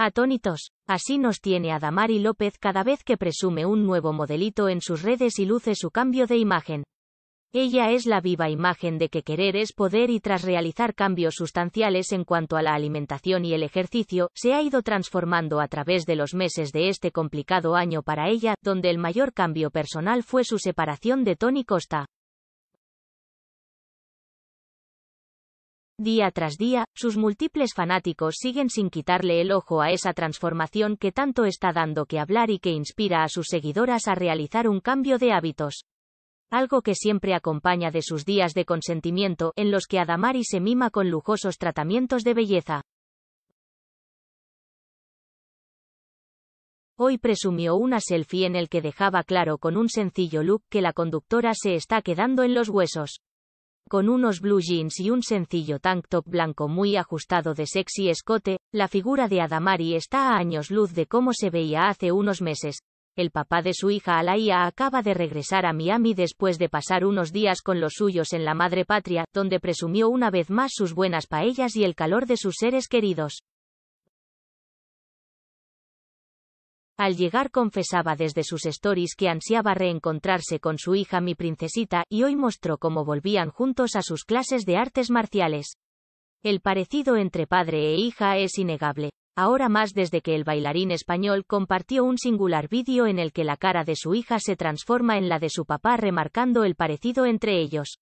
Atónitos, así nos tiene a Damari López cada vez que presume un nuevo modelito en sus redes y luce su cambio de imagen. Ella es la viva imagen de que querer es poder y tras realizar cambios sustanciales en cuanto a la alimentación y el ejercicio, se ha ido transformando a través de los meses de este complicado año para ella, donde el mayor cambio personal fue su separación de Tony Costa. Día tras día, sus múltiples fanáticos siguen sin quitarle el ojo a esa transformación que tanto está dando que hablar y que inspira a sus seguidoras a realizar un cambio de hábitos. Algo que siempre acompaña de sus días de consentimiento, en los que Adamari se mima con lujosos tratamientos de belleza. Hoy presumió una selfie en el que dejaba claro con un sencillo look que la conductora se está quedando en los huesos. Con unos blue jeans y un sencillo tank top blanco muy ajustado de sexy escote, la figura de Adamari está a años luz de cómo se veía hace unos meses. El papá de su hija Alaía acaba de regresar a Miami después de pasar unos días con los suyos en la madre patria, donde presumió una vez más sus buenas paellas y el calor de sus seres queridos. Al llegar confesaba desde sus stories que ansiaba reencontrarse con su hija mi princesita y hoy mostró cómo volvían juntos a sus clases de artes marciales. El parecido entre padre e hija es innegable, ahora más desde que el bailarín español compartió un singular vídeo en el que la cara de su hija se transforma en la de su papá remarcando el parecido entre ellos.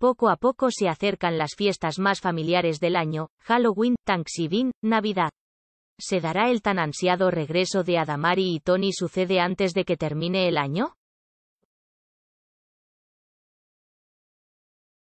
Poco a poco se acercan las fiestas más familiares del año, Halloween, Thanksgiving, Navidad. ¿Se dará el tan ansiado regreso de Adamari y Tony sucede antes de que termine el año?